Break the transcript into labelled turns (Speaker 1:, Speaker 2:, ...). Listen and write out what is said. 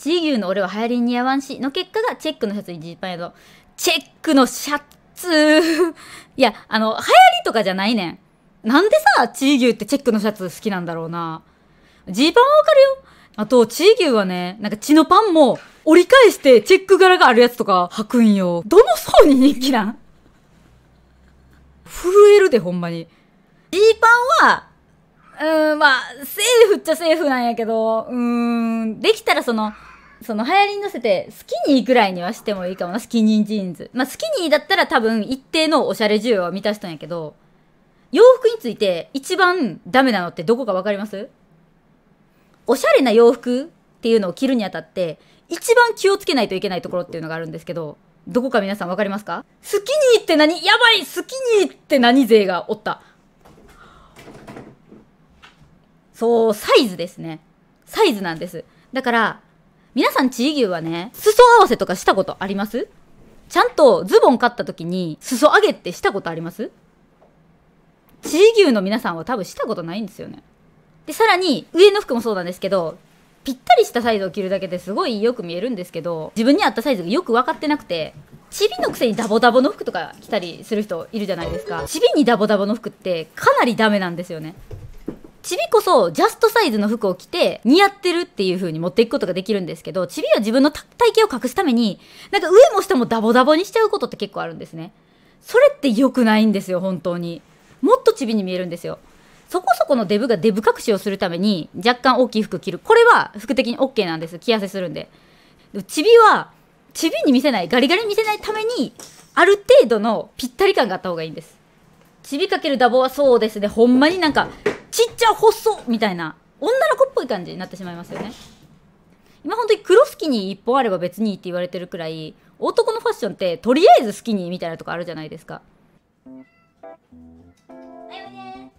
Speaker 1: チー牛の俺は流行りに似合わんし、の結果がチェックのシャツにジーパンやぞ。チェックのシャツ いや、あの、流行りとかじゃないねん。なんでさ、チー牛ってチェックのシャツ好きなんだろうな。ジーパンはわかるよ。あと、チー牛はね、なんか血のパンも折り返してチェック柄があるやつとか履くんよ。どの層に人気なん震えるで、ほんまに。ジーパンは、うーん、まあ、セーフっちゃセーフなんやけど、うーん、できたらその、その流行りに乗せてスキニーくらいにはしてもいいかもなスキニージーンズまあスキニーだったら多分一定のおしゃれ需要は満たしたんやけど洋服について一番ダメなのってどこかわかりますおしゃれな洋服っていうのを着るにあたって一番気をつけないといけないところっていうのがあるんですけどどこか皆さんわかりますかスキニーって何やばいスキニーって何勢がおったそうサイズですねサイズなんですだから皆さんチー牛はね、裾合わせとかしたことありますちゃんとズボン買った時に裾上げってしたことありますチー牛の皆さんは多分したことないんですよね。で、さらに、上の服もそうなんですけど、ぴったりしたサイズを着るだけですごいよく見えるんですけど、自分に合ったサイズがよく分かってなくて、チビのくせにダボダボの服とか着たりする人いるじゃないですか。チビにダボダボの服ってかなりダメなんですよね。チビこそジャストサイズの服を着て似合ってるっていう風に持っていくことができるんですけど、チビは自分の体型を隠すために、なんか上も下もダボダボにしちゃうことって結構あるんですね。それって良くないんですよ、本当に。もっとチビに見えるんですよ。そこそこのデブがデブ隠しをするために若干大きい服着る。これは服的に OK なんです。着痩せするんで。でもチビは、チビに見せない、ガリガリに見せないために、ある程度のぴったり感があった方がいいんです。チビかけるダボはそうですね。ほんまになんか、ちっちゃ細みたいな女の子っぽい感じになってしまいますよね今本当に黒スキニー1本あれば別にいいって言われてるくらい男のファッションってとりあえずスキニーみたいなとこあるじゃないですかだよね